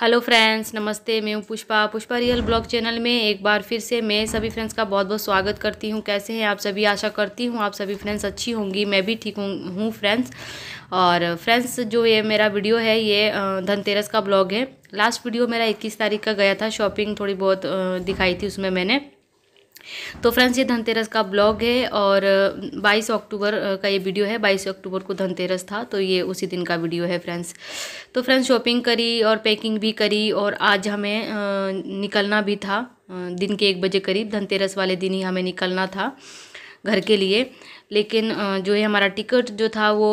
hello friends नमस्ते मैं हूँ Pushpa Pushpa real blog channel में एक बार फिर से मैं सभी फ्रेंड्स का बहुत बहुत स्वागत करती हूँ कैसे हैं आप सभी आशा करती हूँ आप सभी फ्रेंड्स अच्छी होंगी मैं भी ठीक हूँ फ्रेंड्स और फ्रेंड्स जो ये मेरा वीडियो है ये धनतेरस का ब्लॉग है लास्ट वीडियो मेरा इक्कीस तारीख का गया था शॉपिंग थोड़ी बहुत दिखाई थी उसमें मैंने तो फ्रेंड्स ये धनतेरस का ब्लॉग है और 22 अक्टूबर का ये वीडियो है 22 अक्टूबर को धनतेरस था तो ये उसी दिन का वीडियो है फ्रेंड्स तो फ्रेंड्स शॉपिंग करी और पैकिंग भी करी और आज हमें निकलना भी था दिन के एक बजे करीब धनतेरस वाले दिन ही हमें निकलना था घर के लिए लेकिन जो है हमारा टिकट जो था वो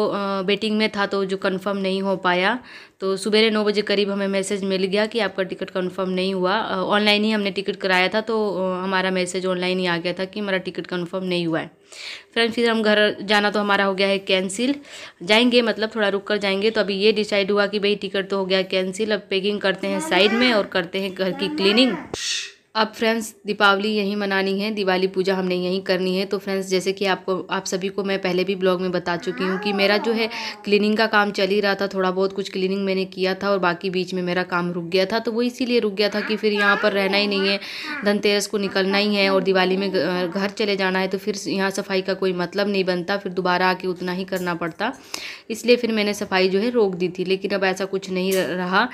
वेटिंग में था तो जो कंफर्म नहीं हो पाया तो सुबह नौ बजे करीब हमें मैसेज मिल गया कि आपका टिकट कंफर्म नहीं हुआ ऑनलाइन ही हमने टिकट कराया था तो हमारा मैसेज ऑनलाइन ही आ गया था कि हमारा टिकट कंफर्म नहीं हुआ है फ्रेंड्स फिर हम घर जाना तो हमारा हो गया है कैंसिल जाएंगे मतलब थोड़ा रुक कर जाएंगे तो अभी ये डिसाइड हुआ कि भाई टिकट तो हो गया कैंसिल अब पैकिंग करते हैं साइड में और करते हैं घर की क्लीनिंग अब फ्रेंड्स दीपावली यहीं मनानी है दिवाली पूजा हमने यहीं करनी है तो फ्रेंड्स जैसे कि आपको आप सभी को मैं पहले भी ब्लॉग में बता चुकी हूँ कि मेरा जो है क्लीनिंग का काम चल ही रहा था थोड़ा बहुत कुछ क्लीनिंग मैंने किया था और बाकी बीच में मेरा काम रुक गया था तो वो इसीलिए रुक गया था कि फिर यहाँ पर रहना ही नहीं है धनतेरस को निकलना ही है और दिवाली में घर चले जाना है तो फिर यहाँ सफाई का कोई मतलब नहीं बनता फिर दोबारा आके उतना ही करना पड़ता इसलिए फिर मैंने सफाई जो है रोक दी थी लेकिन अब ऐसा कुछ नहीं रहा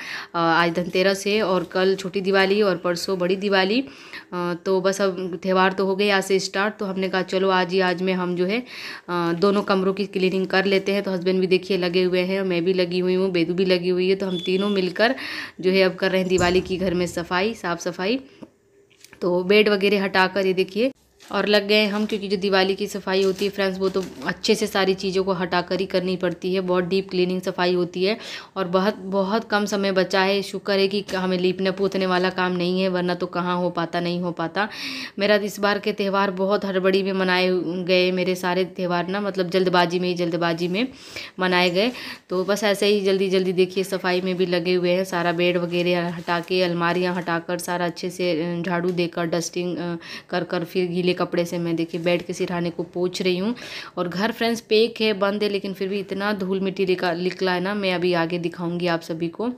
आज धनतेरस है और कल छोटी दिवाली और परसों बड़ी दिवाली वाली तो बस अब त्यौहार तो हो गया आज से स्टार्ट तो हमने कहा चलो आज ही आज में हम जो है दोनों कमरों की क्लीनिंग कर लेते हैं तो हस्बैंड भी देखिए लगे हुए हैं मैं भी लगी हुई हूँ बेदू भी लगी हुई है तो हम तीनों मिलकर जो है अब कर रहे हैं दिवाली की घर में सफाई साफ़ सफाई तो बेड वगैरह हटाकर ये देखिए और लग गए हम क्योंकि जो दिवाली की सफाई होती है फ्रेंड्स वो तो अच्छे से सारी चीज़ों को हटा कर ही करनी पड़ती है बहुत डीप क्लीनिंग सफाई होती है और बहुत बहुत कम समय बचा है शुक्र है कि हमें लीपने पोतने वाला काम नहीं है वरना तो कहाँ हो पाता नहीं हो पाता मेरा इस बार के त्यौहार बहुत हड़बड़ी में मनाए गए मेरे सारे त्यौहार ना मतलब जल्दबाजी में ही जल्दबाजी में मनाए गए तो बस ऐसे ही जल्दी जल्दी देखिए सफाई में भी लगे हुए हैं सारा बेड वगैरह हटा के अलमारियाँ हटा सारा अच्छे से झाड़ू देकर डस्टिंग कर कर फिर गीले कपड़े से मैं देखिए बैठ के सिरहाने को पोछ रही हूँ और घर फ्रेंड्स पेक है बंद है लेकिन फिर भी इतना धूल मिट्टी निकला है ना मैं अभी आगे दिखाऊंगी आप सभी को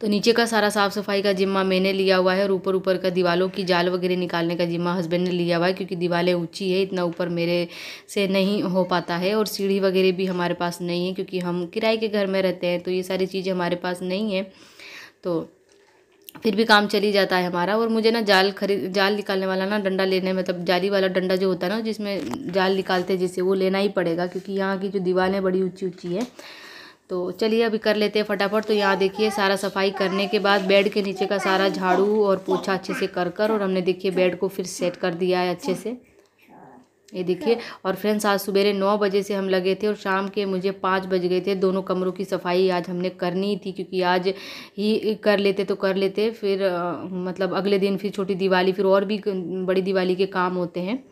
तो नीचे का सारा साफ़ सफाई का जिम्मा मैंने लिया हुआ है और ऊपर ऊपर का दीवालों की जाल वगैरह निकालने का जिम्मा हस्बैंड ने लिया हुआ है क्योंकि दीवारें ऊंची है इतना ऊपर मेरे से नहीं हो पाता है और सीढ़ी वगैरह भी हमारे पास नहीं है क्योंकि हम किराए के घर में रहते हैं तो ये सारी चीज़ें हमारे पास नहीं है तो फिर भी काम चली जाता है हमारा और मुझे ना जाल खरीद जाल निकालने वाला ना डंडा लेने मतलब जाली वाला डंडा जो होता है ना जिसमें जाल निकालते हैं जिससे वो लेना ही पड़ेगा क्योंकि यहाँ की जो दीवारें बड़ी ऊँची ऊँची है तो चलिए अभी कर लेते हैं फटाफट तो यहाँ देखिए सारा सफाई करने के बाद बेड के नीचे का सारा झाड़ू और पोछा अच्छे से कर कर और हमने देखिए बेड को फिर सेट कर दिया है अच्छे से ये देखिए और फ्रेंड्स आज सुबेरे नौ बजे से हम लगे थे और शाम के मुझे पाँच बज गए थे दोनों कमरों की सफाई आज हमने करनी थी क्योंकि आज ही कर लेते तो कर लेते फिर आ, मतलब अगले दिन फिर छोटी दिवाली फिर और भी बड़ी दिवाली के काम होते हैं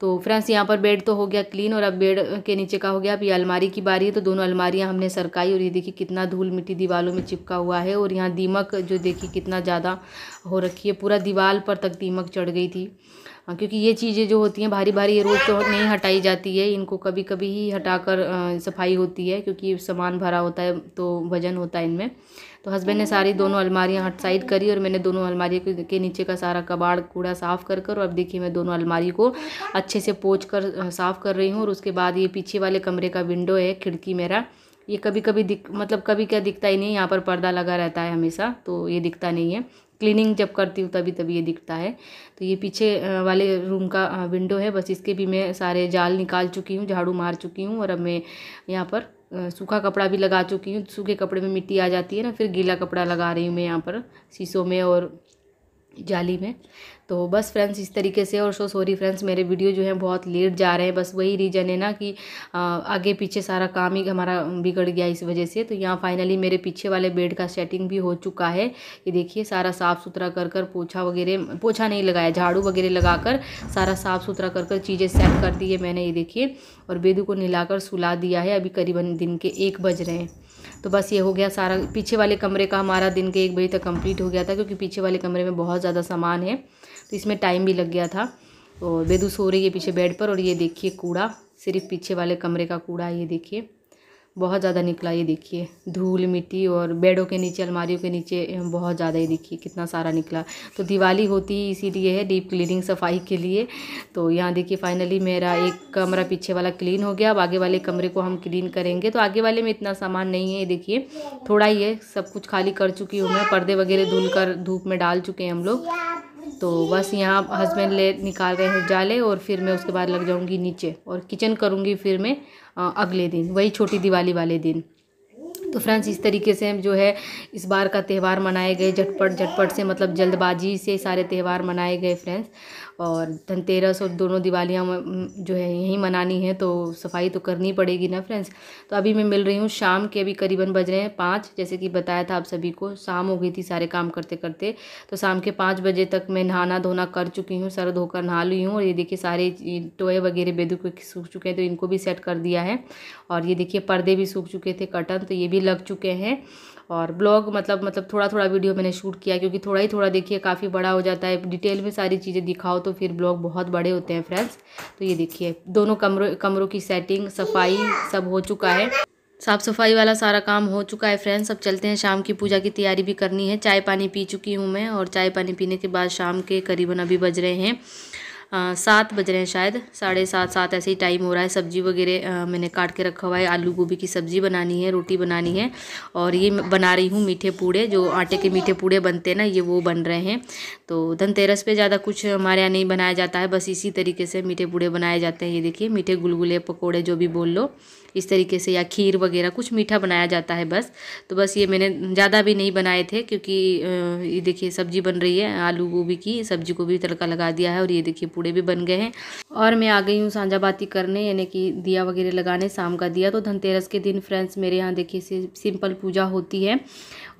तो फ्रेंड्स यहाँ पर बेड तो हो गया क्लीन और अब बेड के नीचे का हो गया अब ये अलमारी की बारी है तो दोनों अलमारियाँ हमने सरकाई और ये देखिए कितना धूल मिट्टी दीवारों में चिपका हुआ है और यहाँ दीमक जो देखिए कितना ज़्यादा हो रखी है पूरा दीवार पर तक दीमक चढ़ गई थी हाँ, क्योंकि ये चीज़ें जो होती हैं भारी भारी ये रोज़ तो नहीं हटाई जाती है इनको कभी कभी ही हटाकर सफाई होती है क्योंकि सामान भरा होता है तो वज़न होता है इनमें तो हस्बैंड ने सारी दोनों अलमारियाँ हट साइड करी और मैंने दोनों अलमारी के नीचे का सारा कबाड़ कूड़ा साफ़ कर कर और अब देखिए मैं दोनों अलमारी को अच्छे से पोच कर साफ़ कर रही हूँ और उसके बाद ये पीछे वाले कमरे का विंडो है खिड़की मेरा ये कभी कभी दिख मतलब कभी क्या दिखता ही नहीं यहाँ पर पर्दा लगा रहता है हमेशा तो ये दिखता नहीं है क्लीनिंग जब करती हूँ तभी तभी ये दिखता है तो ये पीछे वाले रूम का विंडो है बस इसके भी मैं सारे जाल निकाल चुकी हूँ झाड़ू मार चुकी हूँ और अब मैं यहाँ पर सूखा कपड़ा भी लगा चुकी हूँ सूखे कपड़े में मिट्टी आ जाती है ना फिर गीला कपड़ा लगा रही हूँ मैं यहाँ पर शीशों में और जाली में तो बस फ्रेंड्स इस तरीके से और सो सॉरी फ्रेंड्स मेरे वीडियो जो है बहुत लेट जा रहे हैं बस वही रीज़न है ना कि आगे पीछे सारा काम ही हमारा बिगड़ गया इस वजह से तो यहाँ फाइनली मेरे पीछे वाले बेड का सेटिंग भी हो चुका है ये देखिए सारा साफ़ सुथरा कर कर पोछा वगैरह पोछा नहीं लगाया झाड़ू वगैरह लगा कर सारा साफ़ सुथरा कर कर चीज़ें सेट कर दी है मैंने ये देखिए और बेदू को कर सुला दिया है अभी करीबन दिन के एक बज रहे हैं तो बस ये हो गया सारा पीछे वाले कमरे का हमारा दिन के एक बजे तक कंप्लीट हो गया था क्योंकि पीछे वाले कमरे में बहुत ज़्यादा सामान है तो इसमें टाइम भी लग गया था और बेदू सो रही है पीछे बेड पर और ये देखिए कूड़ा सिर्फ पीछे वाले कमरे का कूड़ा ये देखिए बहुत ज़्यादा निकला ये देखिए धूल मिट्टी और बेडों के नीचे अलमारियों के नीचे बहुत ज़्यादा ये देखिए कितना सारा निकला तो दिवाली होती ही इसीलिए है डीप क्लीनिंग सफाई के लिए तो यहाँ देखिए फाइनली मेरा एक कमरा पीछे वाला क्लीन हो गया अब आगे वाले कमरे को हम क्लीन करेंगे तो आगे वाले में इतना सामान नहीं है देखिए थोड़ा ही है सब कुछ खाली कर चुकी हूँ मैं पर्दे वगैरह धुल कर धूप में डाल चुके हैं हम लोग तो बस यहाँ हस्बैंड ले निकाल रहे हैं जाले और फिर मैं उसके बाद लग जाऊँगी नीचे और किचन करूँगी फिर मैं अगले दिन वही छोटी दिवाली वाले दिन तो फ्रेंड्स इस तरीके से हम जो है इस बार का त्यौहार मनाए गए झटपट झटपट से मतलब जल्दबाजी से सारे त्यौहार मनाए गए फ्रेंड्स और धनतेरस और दोनों दिवालियाँ जो है यहीं मनानी है तो सफाई तो करनी पड़ेगी ना फ्रेंड्स तो अभी मैं मिल रही हूँ शाम के अभी करीबन बज रहे हैं पाँच जैसे कि बताया था आप सभी को शाम हो गई थी सारे काम करते करते तो शाम के पाँच बजे तक मैं नहाना धोना कर चुकी हूँ सर धोकर नहा ली हूँ और ये देखिए सारे टोए वगैरह बेदू के सूख चुके हैं तो इनको भी सेट कर दिया है और ये देखिए पर्दे भी सूख चुके थे कटन तो ये भी लग चुके हैं और ब्लॉग मतलब मतलब थोड़ा थोड़ा वीडियो मैंने शूट किया क्योंकि थोड़ा ही थोड़ा देखिए काफ़ी बड़ा हो जाता है डिटेल में सारी चीज़ें दिखाओ तो फिर ब्लॉग बहुत बड़े होते हैं फ्रेंड्स तो ये देखिए दोनों कमरों कमरों की सेटिंग सफाई सब हो चुका है साफ़ सफाई वाला सारा काम हो चुका है फ्रेंड्स अब चलते हैं शाम की पूजा की तैयारी भी करनी है चाय पानी पी चुकी हूँ मैं और चाय पानी पीने के बाद शाम के करीबन अभी बज रहे हैं सात बज रहे हैं शायद साढ़े सात सात ऐसे ही टाइम हो रहा है सब्ज़ी वगैरह मैंने काट के रखा हुआ है आलू गोभी की सब्ज़ी बनानी है रोटी बनानी है और ये बना रही हूँ मीठे पूड़े जो आटे के मीठे पूड़े बनते हैं ना ये वो बन रहे हैं तो धनतेरस पे ज़्यादा कुछ हमारे यहाँ नहीं बनाया जाता है बस इसी तरीके से मीठे पूड़े बनाए जाते हैं ये देखिए मीठे गुलगुले पकौड़े जो भी बोल लो इस तरीके से या खीर वगैरह कुछ मीठा बनाया जाता है बस तो बस ये मैंने ज़्यादा भी नहीं बनाए थे क्योंकि ये देखिए सब्ज़ी बन रही है आलू गोभी की सब्ज़ी को भी तड़का लगा दिया है और ये देखिए पूड़े भी बन गए हैं और मैं आ गई हूँ सांझा बाती करने यानी कि दिया वगैरह लगाने शाम का दिया तो धनतेरस के दिन फ्रेंड्स मेरे यहाँ देखिए सिंपल पूजा होती है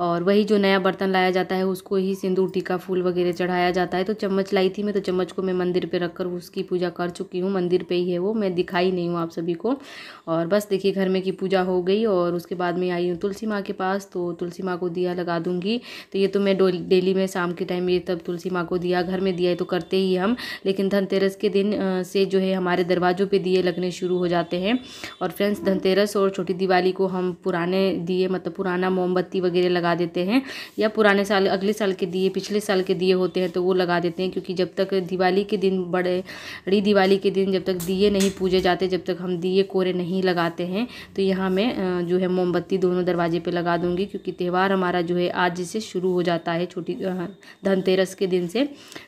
और वही जो नया बर्तन लाया जाता है उसको ही सिंदूर टीका फूल वगैरह चढ़ाया जाता है तो चम्मच लाई थी मैं तो चम्मच को मैं मंदिर रख रखकर उसकी पूजा कर चुकी हूँ मंदिर पर ही है वो मैं दिखाई नहीं हूँ आप सभी को और बस देखिए घर में की पूजा हो गई और उसके बाद मैं आई हूँ तुलसी माँ के पास तो तुलसी माँ को दिया लगा दूँगी तो ये तो मैं डेली में शाम के टाइम ये तब तुलसी माँ को दिया घर में दिया तो करते ही हम लेकिन धनतेरस के दिन से जो है हमारे दरवाज़ों पे दिए लगने शुरू हो जाते हैं और फ्रेंड्स धनतेरस और छोटी दिवाली को हम पुराने दिए मतलब पुराना मोमबत्ती वगैरह लगा देते हैं या पुराने साल अगले साल के दिए पिछले साल के दिए होते हैं तो वो लगा देते हैं क्योंकि जब तक दिवाली के दिन बड़े बड़ी दिवाली के दिन जब तक दिए नहीं पूजे जाते जब तक हम दिए कोरे नहीं लगाते हैं तो यहाँ मैं जो है मोमबत्ती दोनों दरवाजे पर लगा दूँगी क्योंकि त्यौहार हमारा जो है आज से शुरू हो जाता है छोटी धनतेरस के दिन से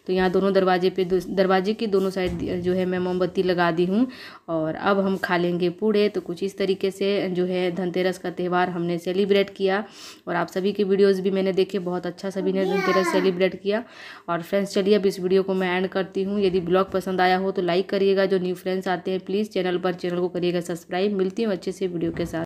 तो यहाँ दोनों दरवाजे पे दरवाजे दरवाजे की दोनों साइड जो है मैं मोमबत्ती लगा दी हूँ और अब हम खा लेंगे पूड़े तो कुछ इस तरीके से जो है धनतेरस का त्यौहार हमने सेलिब्रेट किया और आप सभी के वीडियोज़ भी मैंने देखे बहुत अच्छा सभी ने धनतेरस सेलिब्रेट किया और फ्रेंड्स चलिए अब इस वीडियो को मैं एंड करती हूँ यदि ब्लॉग पसंद आया हो तो लाइक करिएगा जो न्यू फ्रेंड्स आते हैं प्लीज़ चैनल पर चैनल को करिएगा सब्सक्राइब मिलती हूँ अच्छे से वीडियो के साथ